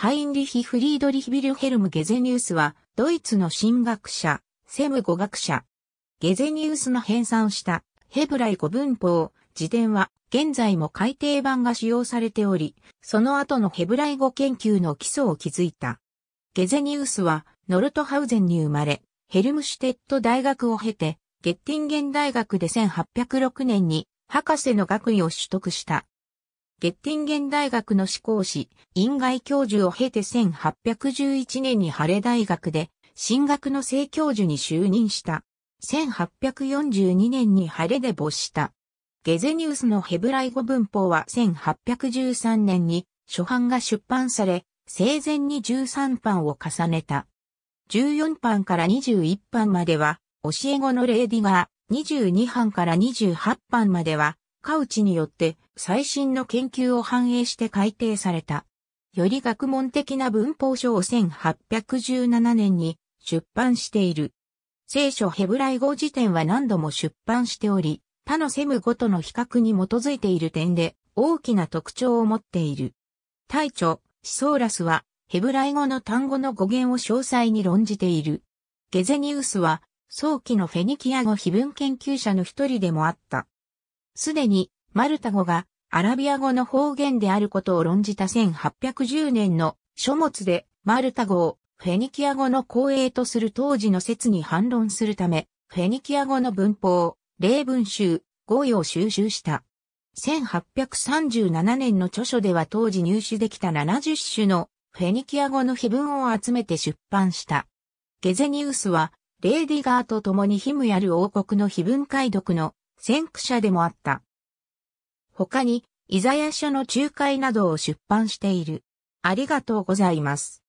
ハインリヒ・フリードリヒ・ビルヘルム・ゲゼニウスは、ドイツの神学者、セム語学者。ゲゼニウスの編纂したヘブライ語文法、辞典は現在も改訂版が使用されており、その後のヘブライ語研究の基礎を築いた。ゲゼニウスはノルトハウゼンに生まれ、ヘルムシュテット大学を経て、ゲッティンゲン大学で1806年に博士の学位を取得した。ゲッティンゲン大学の志向士、院外教授を経て1811年に晴れ大学で、進学の正教授に就任した。1842年に晴れで没した。ゲゼニウスのヘブライ語文法は1813年に初版が出版され、生前に13版を重ねた。14版から21版までは、教え子のレーディガー、22版から28版までは、カウチによって最新の研究を反映して改定された。より学問的な文法書を1817年に出版している。聖書ヘブライ語辞典は何度も出版しており、他のセムごとの比較に基づいている点で大きな特徴を持っている。大著、シソーラスはヘブライ語の単語の語源を詳細に論じている。ゲゼニウスは早期のフェニキア語非文研究者の一人でもあった。すでにマルタ語がアラビア語の方言であることを論じた1810年の書物でマルタ語をフェニキア語の後営とする当時の説に反論するため、フェニキア語の文法、例文集、語彙を収集した。1837年の著書では当時入手できた70種のフェニキア語の碑文を集めて出版した。ゲゼニウスは、レーディガーと共にヒムやる王国の碑文解読の先駆者でもあった。他に、イザヤ書の仲介などを出版している。ありがとうございます。